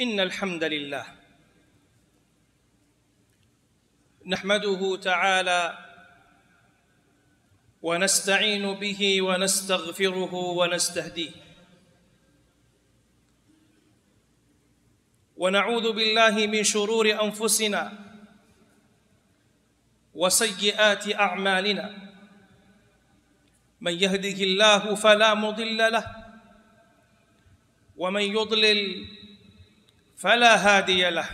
إن الحمد لله نحمده تعالى ونستعين به ونستغفره ونستهديه ونعوذ بالله من شرور أنفسنا وسيئات أعمالنا من يهده الله فلا مضل له ومن يضلل فلا هادي له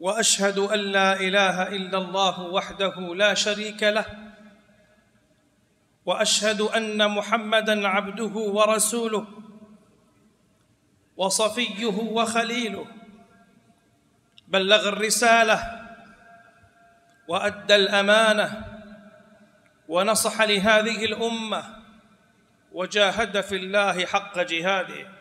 واشهد ان لا اله الا الله وحده لا شريك له واشهد ان محمدا عبده ورسوله وصفيه وخليله بلغ الرساله وادى الامانه ونصح لهذه الامه وجاهد في الله حق جهاده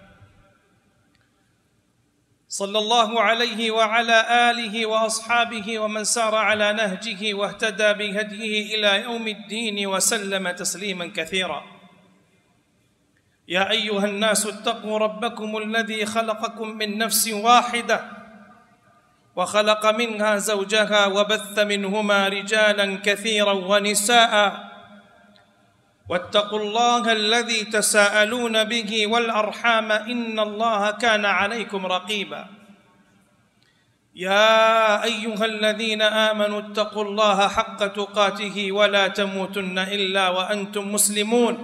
صلى الله عليه وعلى اله واصحابه ومن سار على نهجه واهتدى بهديه الى يوم الدين وسلم تسليما كثيرا يا ايها الناس اتقوا ربكم الذي خلقكم من نفس واحده وخلق منها زوجها وبث منهما رجالا كثيرا ونساء واتقوا الله الذي تساءلون به والارحام ان الله كان عليكم رقيبا يا ايها الذين امنوا اتقوا الله حق تقاته ولا تموتن الا وانتم مسلمون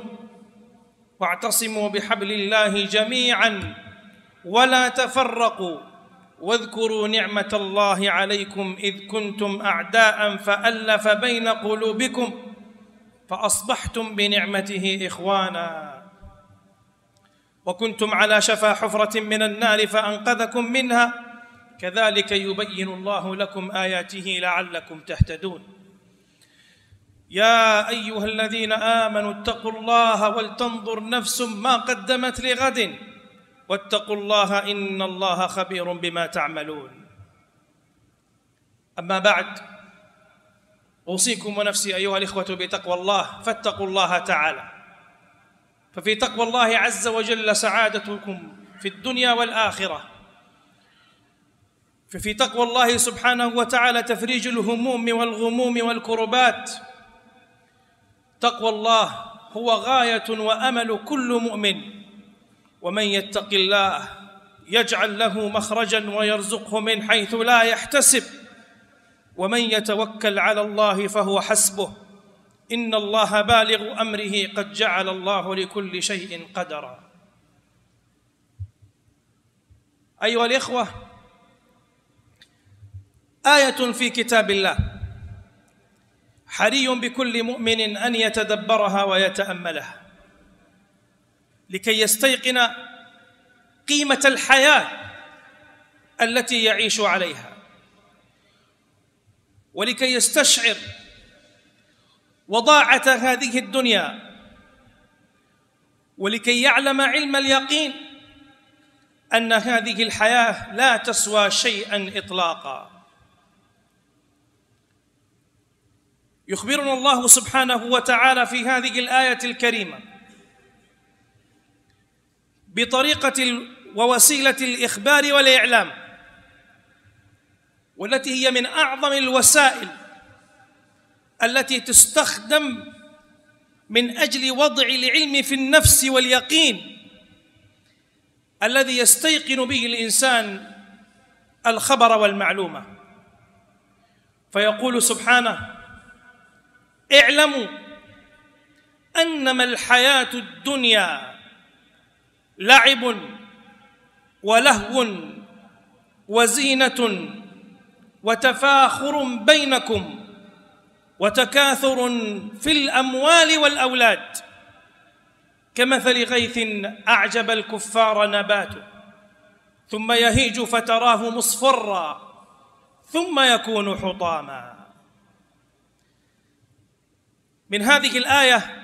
واعتصموا بحبل الله جميعا ولا تفرقوا واذكروا نعمه الله عليكم اذ كنتم اعداء فالف بين قلوبكم فأصبحتم بنعمته إخوانا وكنتم على شفا حفرة من النار فأنقذكم منها كذلك يبين الله لكم آياته لعلكم تهتدون يا أيها الذين آمنوا اتقوا الله ولتنظر نفس ما قدمت لغد واتقوا الله إن الله خبير بما تعملون أما بعد اوصيكم ونفسي ايها الاخوه بتقوى الله فاتقوا الله تعالى ففي تقوى الله عز وجل سعادتكم في الدنيا والاخره ففي تقوى الله سبحانه وتعالى تفريج الهموم والغموم والكربات تقوى الله هو غايه وامل كل مؤمن ومن يتق الله يجعل له مخرجا ويرزقه من حيث لا يحتسب ومن يتوكل على الله فهو حسبه ان الله بالغ امره قد جعل الله لكل شيء قدرا ايها الاخوه ايه في كتاب الله حري بكل مؤمن ان يتدبرها ويتاملها لكي يستيقن قيمه الحياه التي يعيش عليها ولكي يستشعر وضاعة هذه الدنيا ولكي يعلم علم اليقين أن هذه الحياة لا تسوى شيئا إطلاقا يخبرنا الله سبحانه وتعالى في هذه الآية الكريمة بطريقة ووسيلة الإخبار والإعلام والتي هي من اعظم الوسائل التي تستخدم من اجل وضع العلم في النفس واليقين الذي يستيقن به الانسان الخبر والمعلومه فيقول سبحانه اعلموا انما الحياه الدنيا لعب ولهو وزينه وتفاخر بينكم وتكاثر في الاموال والاولاد كمثل غيث اعجب الكفار نباته ثم يهيج فتراه مصفرا ثم يكون حطاما من هذه الايه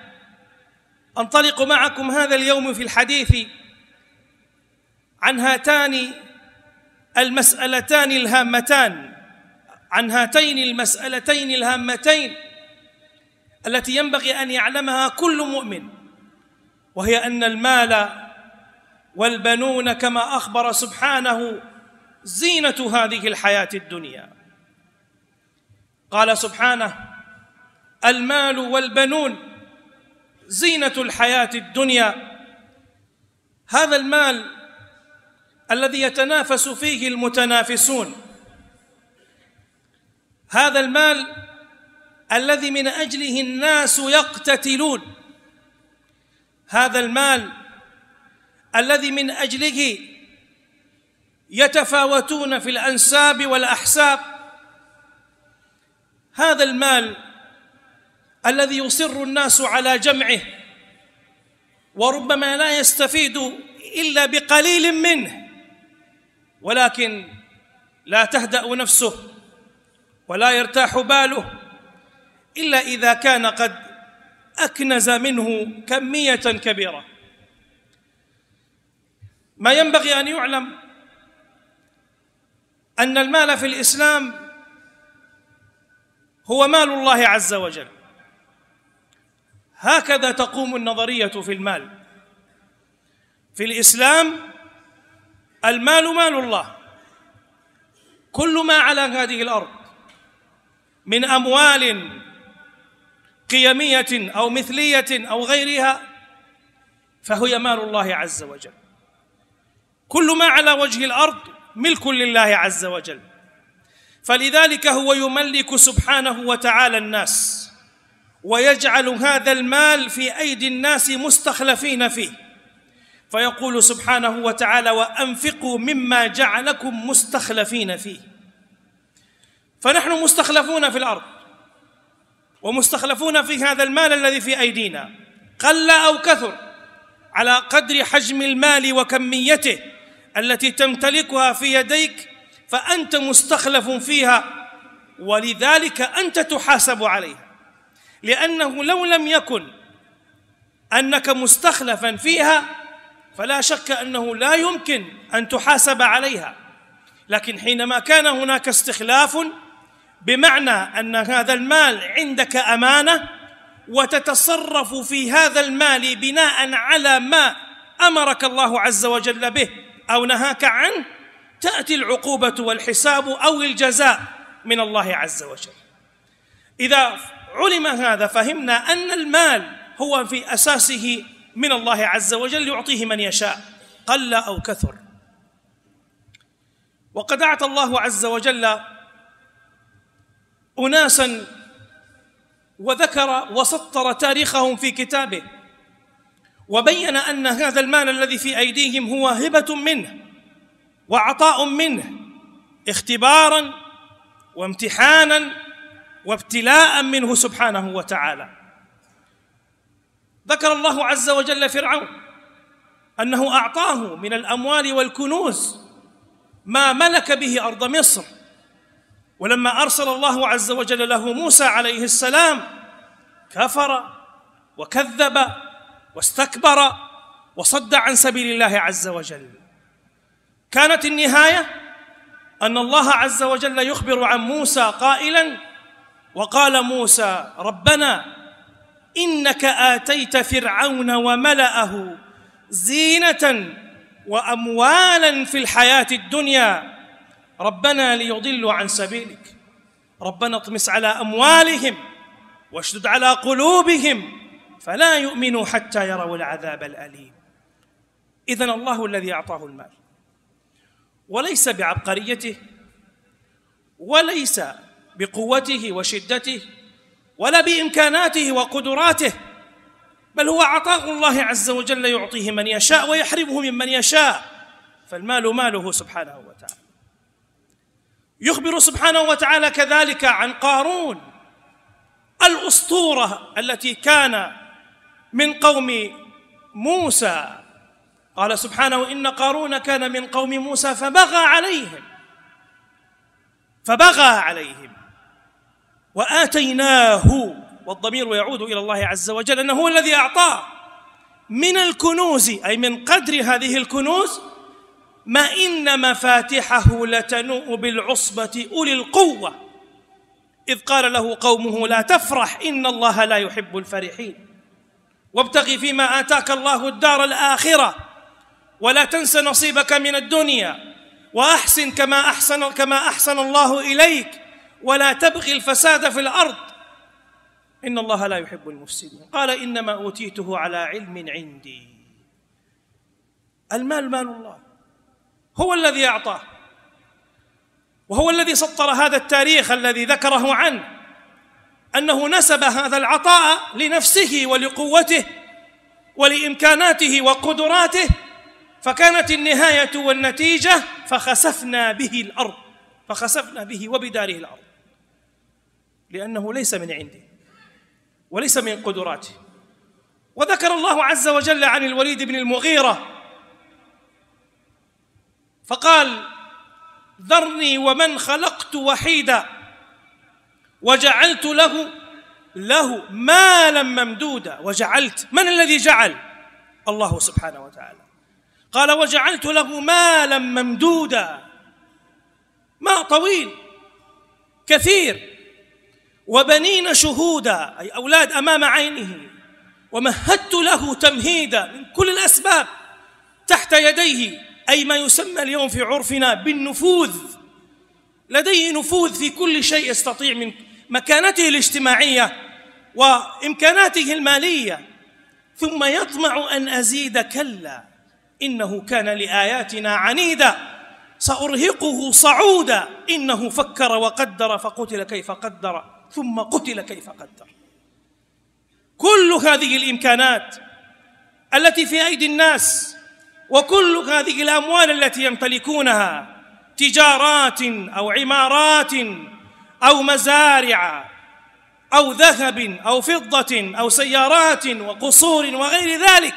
انطلق معكم هذا اليوم في الحديث عن هاتان المسالتان الهامتان عن هاتين المسألتين الهامتين التي ينبغي أن يعلمها كل مؤمن وهي أن المال والبنون كما أخبر سبحانه زينة هذه الحياة الدنيا قال سبحانه المال والبنون زينة الحياة الدنيا هذا المال الذي يتنافس فيه المتنافسون هذا المال الذي من اجله الناس يقتتلون هذا المال الذي من اجله يتفاوتون في الانساب والاحساب هذا المال الذي يصر الناس على جمعه وربما لا يستفيد الا بقليل منه ولكن لا تهدا نفسه ولا يرتاح باله إلا إذا كان قد أكنز منه كمية كبيرة ما ينبغي أن يعلم أن المال في الإسلام هو مال الله عز وجل هكذا تقوم النظرية في المال في الإسلام المال مال الله كل ما على هذه الأرض من اموال قيميه او مثليه او غيرها فهي مال الله عز وجل كل ما على وجه الارض ملك لله عز وجل فلذلك هو يملك سبحانه وتعالى الناس ويجعل هذا المال في ايدي الناس مستخلفين فيه فيقول سبحانه وتعالى وانفقوا مما جعلكم مستخلفين فيه فنحن مستخلفون في الارض ومستخلفون في هذا المال الذي في ايدينا قل او كثر على قدر حجم المال وكميته التي تمتلكها في يديك فانت مستخلف فيها ولذلك انت تحاسب عليها لانه لو لم يكن انك مستخلفا فيها فلا شك انه لا يمكن ان تحاسب عليها لكن حينما كان هناك استخلاف بمعنى أن هذا المال عندك أمانة وتتصرف في هذا المال بناء على ما أمرك الله عز وجل به أو نهاك عنه تأتي العقوبة والحساب أو الجزاء من الله عز وجل إذا علم هذا فهمنا أن المال هو في أساسه من الله عز وجل يعطيه من يشاء قل أو كثر وقد أعطى الله عز وجل أناسا وذكر وسطر تاريخهم في كتابه وبين أن هذا المال الذي في أيديهم هو هبة منه وعطاء منه اختبارا وامتحانا وابتلاء منه سبحانه وتعالى ذكر الله عز وجل فرعون أنه أعطاه من الأموال والكنوز ما ملك به أرض مصر ولما ارسل الله عز وجل له موسى عليه السلام كفر وكذب واستكبر وصد عن سبيل الله عز وجل كانت النهايه ان الله عز وجل يخبر عن موسى قائلا وقال موسى ربنا انك اتيت فرعون وملاه زينه واموالا في الحياه الدنيا ربنا ليضلوا عن سبيلك ربنا اطمس على اموالهم واشدد على قلوبهم فلا يؤمنوا حتى يروا العذاب الاليم اذا الله الذي اعطاه المال وليس بعبقريته وليس بقوته وشدته ولا بامكاناته وقدراته بل هو عطاء الله عز وجل يعطيه من يشاء ويحرمه ممن يشاء فالمال ماله سبحانه وتعالى يخبر سبحانه وتعالى كذلك عن قارون الاسطوره التي كان من قوم موسى قال سبحانه ان قارون كان من قوم موسى فبغى عليهم فبغى عليهم واتيناه والضمير يعود الى الله عز وجل انه هو الذي اعطاه من الكنوز اي من قدر هذه الكنوز ما إن مفاتحه لتنوء بالعصبة أولي القوة إذ قال له قومه لا تفرح إن الله لا يحب الفرحين وابتغ فيما آتاك الله الدار الآخرة ولا تنس نصيبك من الدنيا وأحسن كما أحسن كما أحسن الله إليك ولا تبغي الفساد في الأرض إن الله لا يحب المفسدين قال إنما أوتيته على علم عندي المال مال الله هو الذي أعطاه وهو الذي سطر هذا التاريخ الذي ذكره عنه أنه نسب هذا العطاء لنفسه ولقوته ولإمكاناته وقدراته فكانت النهاية والنتيجة فخسفنا به الأرض فخسفنا به وبداره الأرض لأنه ليس من عنده وليس من قدراته وذكر الله عز وجل عن الوليد بن المغيرة فقال ذرني ومن خلقت وحيدا وجعلت له له مالا ممدودا وجعلت من الذي جعل الله سبحانه وتعالى قال وجعلت له مالا ممدودا ما طويل كثير وبنين شهودا أي أولاد أمام عينه ومهدت له تمهيدا من كل الأسباب تحت يديه أي ما يسمى اليوم في عرفنا بالنفوذ لديه نفوذ في كل شيء يستطيع من مكانته الاجتماعية وإمكاناته المالية ثم يطمع أن أزيد كلا إنه كان لآياتنا عنيدا سأرهقه صعودا إنه فكر وقدر فقتل كيف قدر ثم قتل كيف قدر كل هذه الإمكانات التي في أيدي الناس وكل هذه الاموال التي يمتلكونها تجارات او عمارات او مزارع او ذهب او فضه او سيارات وقصور وغير ذلك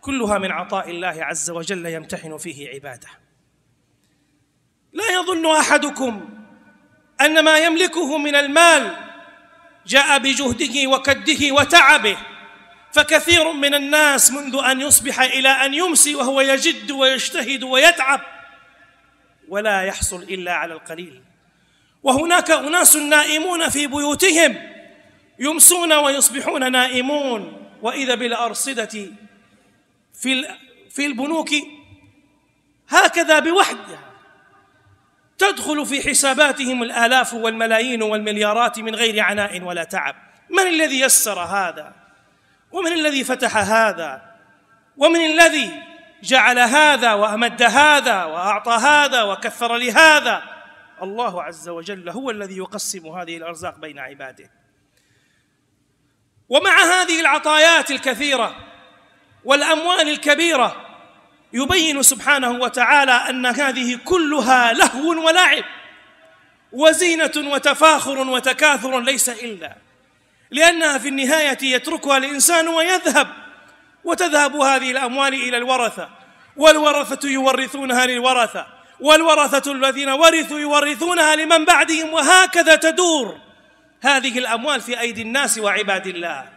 كلها من عطاء الله عز وجل يمتحن فيه عباده لا يظن احدكم ان ما يملكه من المال جاء بجهده وكده وتعبه فكثير من الناس منذ ان يصبح الى ان يمسي وهو يجد ويجتهد ويتعب ولا يحصل الا على القليل وهناك اناس نائمون في بيوتهم يمسون ويصبحون نائمون واذا بالارصده في في البنوك هكذا بوحدها تدخل في حساباتهم الالاف والملايين والمليارات من غير عناء ولا تعب من الذي يسر هذا ومن الذي فتح هذا ومن الذي جعل هذا وامد هذا واعطى هذا وكثر لهذا الله عز وجل هو الذي يقسم هذه الارزاق بين عباده ومع هذه العطايات الكثيره والاموال الكبيره يبين سبحانه وتعالى ان هذه كلها لهو ولعب وزينه وتفاخر وتكاثر ليس الا لأنها في النهاية يتركها الإنسان ويذهب وتذهب هذه الأموال إلى الورثة والورثة يورثونها للورثة والورثة الذين ورثوا يورثونها لمن بعدهم وهكذا تدور هذه الأموال في أيدي الناس وعباد الله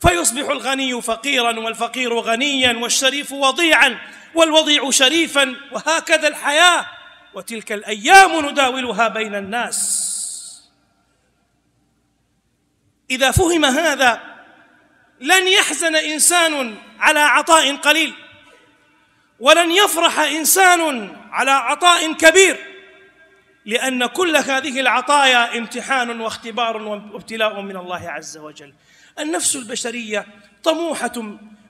فيصبح الغني فقيرا والفقير غنيا والشريف وضيعا والوضيع شريفا وهكذا الحياة وتلك الأيام نداولها بين الناس إذا فهم هذا لن يحزن إنسان على عطاء قليل ولن يفرح إنسان على عطاء كبير لأن كل هذه العطايا امتحان واختبار وابتلاء من الله عز وجل النفس البشرية طموحة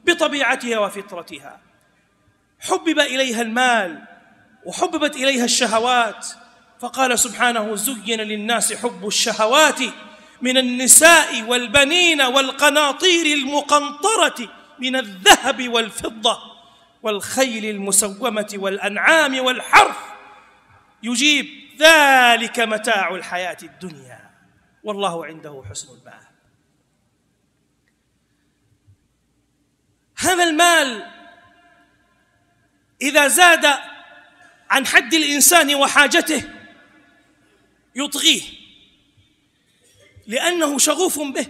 بطبيعتها وفطرتها حبب إليها المال وحببت إليها الشهوات فقال سبحانه زين للناس حب الشهوات من النساء والبنين والقناطير المقنطرة من الذهب والفضة والخيل المسومة والأنعام والحرث يجيب ذلك متاع الحياة الدنيا والله عنده حسن المال هذا المال إذا زاد عن حد الإنسان وحاجته يطغيه لأنه شغوف به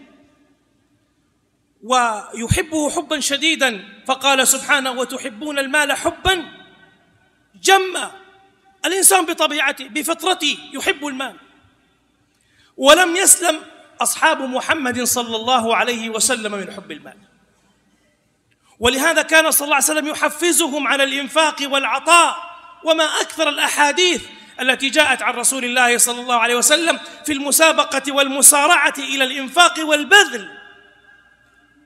ويحبه حبا شديدا فقال سبحانه وتحبون المال حبا جما الإنسان بطبيعته بفطرته يحب المال ولم يسلم أصحاب محمد صلى الله عليه وسلم من حب المال ولهذا كان صلى الله عليه وسلم يحفزهم على الإنفاق والعطاء وما أكثر الأحاديث التي جاءت عن رسول الله صلى الله عليه وسلم في المسابقة والمسارعة إلى الإنفاق والبذل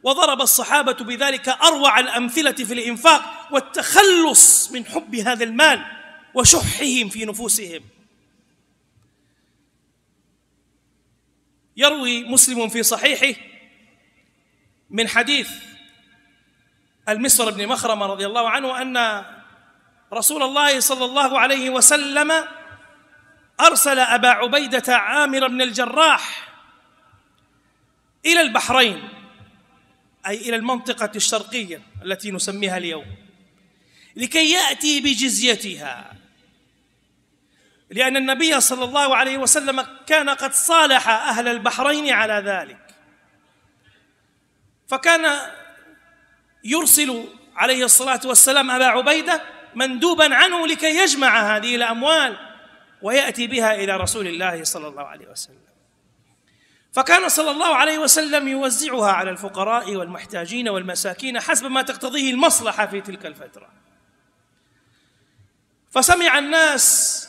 وضرب الصحابة بذلك أروع الأمثلة في الإنفاق والتخلص من حب هذا المال وشحهم في نفوسهم يروي مسلم في صحيحه من حديث المصر بن مخرمة رضي الله عنه أن رسول الله صلى الله عليه وسلم أرسل أبا عبيدة عامر بن الجراح إلى البحرين أي إلى المنطقة الشرقية التي نسميها اليوم لكي يأتي بجزيتها لأن النبي صلى الله عليه وسلم كان قد صالح أهل البحرين على ذلك فكان يرسل عليه الصلاة والسلام أبا عبيدة مندوبا عنه لكي يجمع هذه الأموال وياتي بها الى رسول الله صلى الله عليه وسلم فكان صلى الله عليه وسلم يوزعها على الفقراء والمحتاجين والمساكين حسب ما تقتضيه المصلحه في تلك الفتره فسمع الناس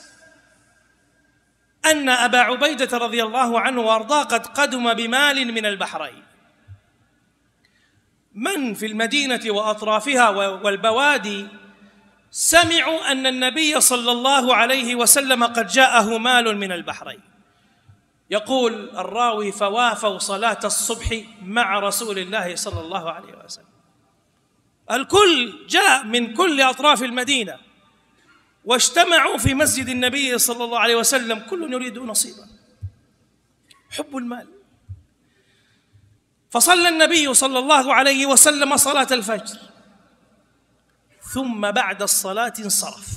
ان ابا عبيده رضي الله عنه وارضاه قد قدم بمال من البحرين من في المدينه واطرافها والبوادي سمعوا أن النبي صلى الله عليه وسلم قد جاءه مال من البحرين يقول الراوي فوافوا صلاة الصبح مع رسول الله صلى الله عليه وسلم الكل جاء من كل أطراف المدينة واجتمعوا في مسجد النبي صلى الله عليه وسلم كل يريد نصيبا حب المال فصلى النبي صلى الله عليه وسلم صلاة الفجر ثم بعد الصلاة انصرف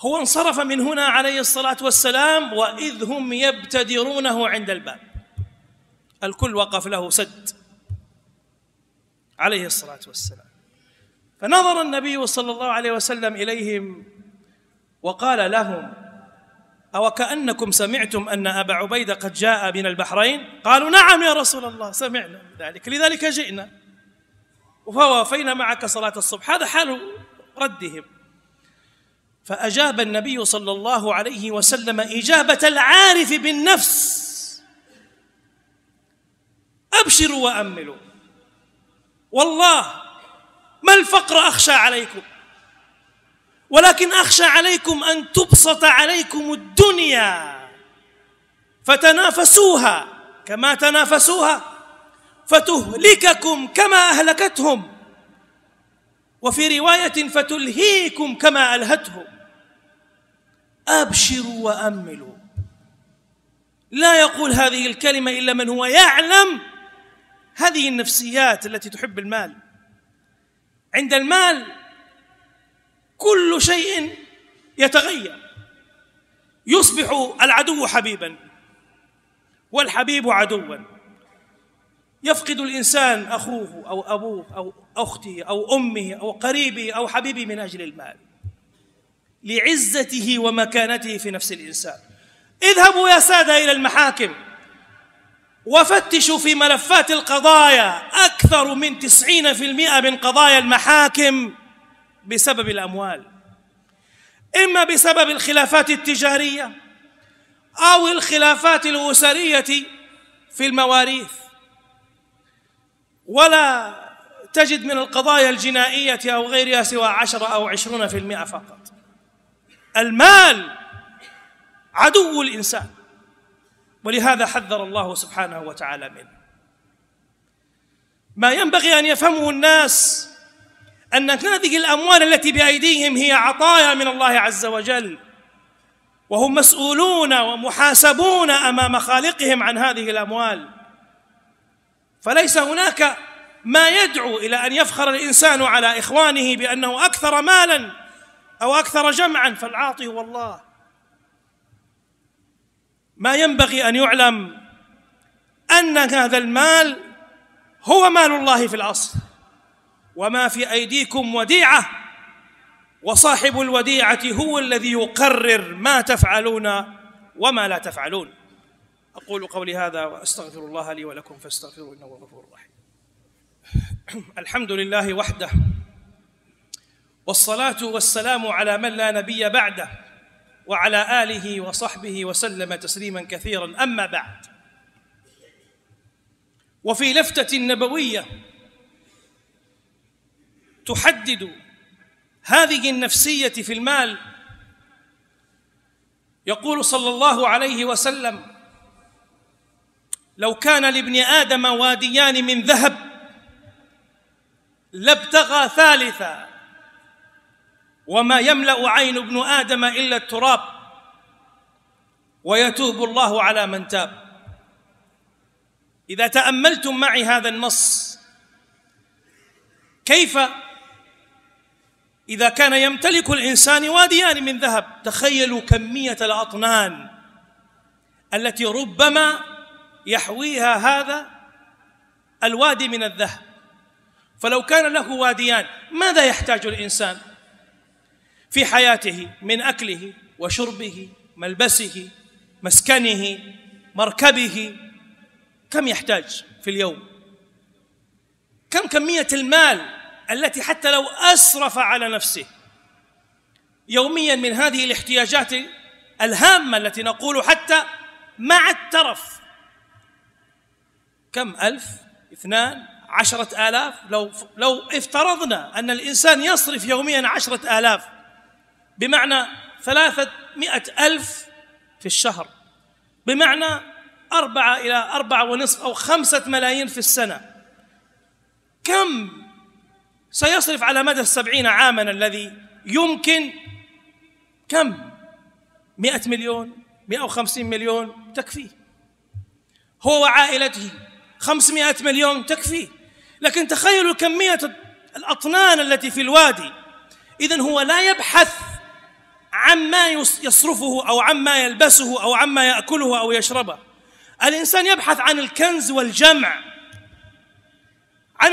هو انصرف من هنا عليه الصلاة والسلام وإذ هم يبتدرونه عند الباب الكل وقف له سد عليه الصلاة والسلام فنظر النبي صلى الله عليه وسلم إليهم وقال لهم أو كأنكم سمعتم أن أبا عبيدة قد جاء من البحرين قالوا نعم يا رسول الله سمعنا ذلك لذلك جئنا ووافينا معك صلاة الصبح هذا حال ردهم فأجاب النبي صلى الله عليه وسلم إجابة العارف بالنفس أبشروا وأملوا والله ما الفقر أخشى عليكم ولكن أخشى عليكم أن تبسط عليكم الدنيا فتنافسوها كما تنافسوها فتهلككم كما أهلكتهم وفي رواية فتلهيكم كما ألهتهم أبشروا وأملوا لا يقول هذه الكلمة إلا من هو يعلم هذه النفسيات التي تحب المال عند المال كل شيء يتغير يصبح العدو حبيبا والحبيب عدوا يفقد الانسان اخوه او ابوه او اخته او امه او قريبه او حبيبه من اجل المال لعزته ومكانته في نفس الانسان اذهبوا يا ساده الى المحاكم وفتشوا في ملفات القضايا اكثر من تسعين في المئه من قضايا المحاكم بسبب الاموال اما بسبب الخلافات التجاريه او الخلافات الاسريه في المواريث ولا تجد من القضايا الجنائية أو غيرها سوى عشرة أو عشرون في المئة فقط المال عدو الإنسان ولهذا حذر الله سبحانه وتعالى منه ما ينبغي أن يفهمه الناس أن هذه الأموال التي بأيديهم هي عطايا من الله عز وجل وهم مسؤولون ومحاسبون أمام خالقهم عن هذه الأموال فليس هناك ما يدعو الى ان يفخر الانسان على اخوانه بانه اكثر مالا او اكثر جمعا فالعاطي هو الله ما ينبغي ان يعلم ان هذا المال هو مال الله في الاصل وما في ايديكم وديعه وصاحب الوديعه هو الذي يقرر ما تفعلون وما لا تفعلون أقول قولي هذا وأستغفر الله لي ولكم فاستغفروا إنه غفور رحيم الحمد لله وحده والصلاة والسلام على من لا نبي بعده وعلى آله وصحبه وسلم تسليما كثيرا أما بعد وفي لفتة نبوية تحدد هذه النفسية في المال يقول صلى الله عليه وسلم لو كان لابن آدم واديان من ذهب لابتغى ثالثا وما يملأ عين ابن آدم إلا التراب ويتوب الله على من تاب إذا تأملتم معي هذا النص كيف إذا كان يمتلك الإنسان واديان من ذهب تخيلوا كمية الأطنان التي ربما يحويها هذا الوادي من الذهب فلو كان له واديان ماذا يحتاج الانسان في حياته من اكله وشربه ملبسه مسكنه مركبه كم يحتاج في اليوم كم كميه المال التي حتى لو اسرف على نفسه يوميا من هذه الاحتياجات الهامه التي نقول حتى مع الترف كم ألف اثنان عشرة آلاف لو, لو افترضنا أن الإنسان يصرف يوميا عشرة آلاف بمعنى ثلاثة مئة ألف في الشهر بمعنى أربعة إلى أربعة ونصف أو خمسة ملايين في السنة كم سيصرف على مدى السبعين عاما الذي يمكن كم مئة مليون مئة وخمسين مليون تكفيه هو وعائلته 500 مليون تكفي لكن تخيلوا كمية الأطنان التي في الوادي إذا هو لا يبحث عما يصرفه أو عما يلبسه أو عما يأكله أو يشربه الإنسان يبحث عن الكنز والجمع عن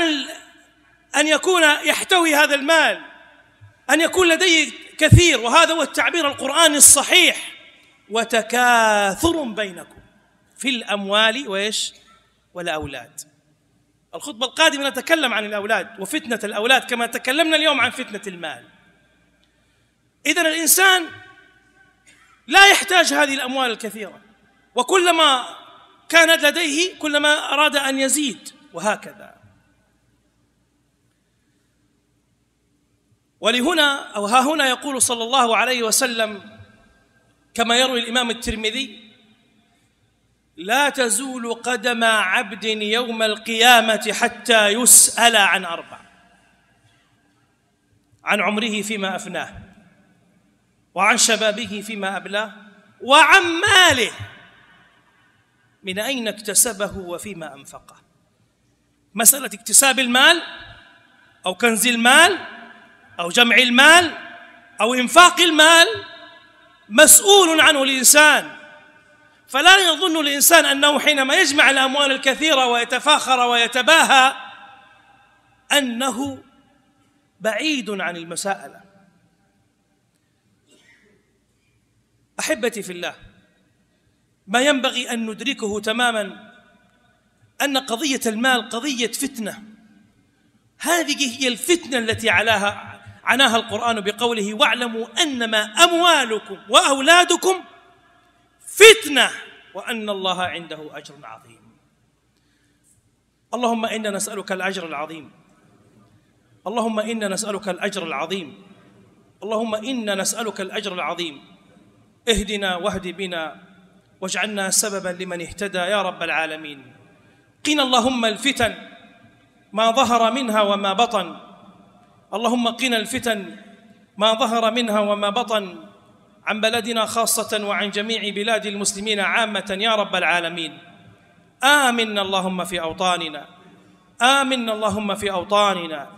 أن يكون يحتوي هذا المال أن يكون لديه كثير وهذا هو التعبير القرآني الصحيح وتكاثر بينكم في الأموال وإيش؟ ولا أولاد الخطبة القادمة نتكلم عن الأولاد وفتنة الأولاد كما تكلمنا اليوم عن فتنة المال إذا الإنسان لا يحتاج هذه الأموال الكثيرة وكلما كانت لديه كلما أراد أن يزيد وهكذا ولهنا أو ها هنا يقول صلى الله عليه وسلم كما يروي الإمام الترمذي لا تزول قدم عبد يوم القيامة حتى يسأل عن أربع عن عمره فيما أفناه وعن شبابه فيما أبلاه وعن ماله من أين اكتسبه وفيما أنفقه مسألة اكتساب المال أو كنز المال أو جمع المال أو إنفاق المال مسؤول عنه الإنسان فلا يظن الانسان انه حينما يجمع الاموال الكثيره ويتفاخر ويتباهى انه بعيد عن المساءله احبتي في الله ما ينبغي ان ندركه تماما ان قضيه المال قضيه فتنه هذه هي الفتنه التي علاها عناها القران بقوله واعلموا انما اموالكم واولادكم فتنة وأن الله عنده أجر عظيم اللهم إنا نسألك الأجر العظيم اللهم إنا نسألك الأجر العظيم اللهم إنا نسألك الأجر العظيم اهدنا واهد بنا واجعلنا سببا لمن اهتدى يا رب العالمين قنا اللهم الفتن ما ظهر منها وما بطن اللهم قنا الفتن ما ظهر منها وما بطن عن بلدنا خاصة وعن جميع بلاد المسلمين عامة يا رب العالمين آمنا اللهم في أوطاننا آمنا اللهم في أوطاننا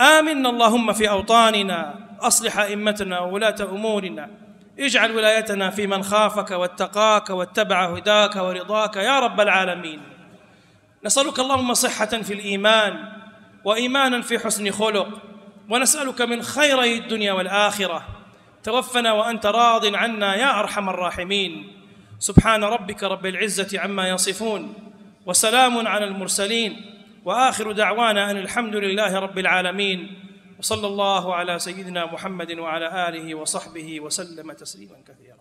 آمنا اللهم في أوطاننا أصلح أئمتنا وولاة أمورنا اجعل ولايتنا في من خافك واتقاك واتبع هداك ورضاك يا رب العالمين نسألك اللهم صحة في الإيمان وإيمانا في حسن خلق ونسألك من خيري الدنيا والآخرة توفنا وأنت راض عنا يا أرحم الراحمين سبحان ربك رب العزة عما يصفون وسلام على المرسلين وآخر دعوانا أن الحمد لله رب العالمين وصلى الله على سيدنا محمد وعلى آله وصحبه وسلم تسليما كثيرا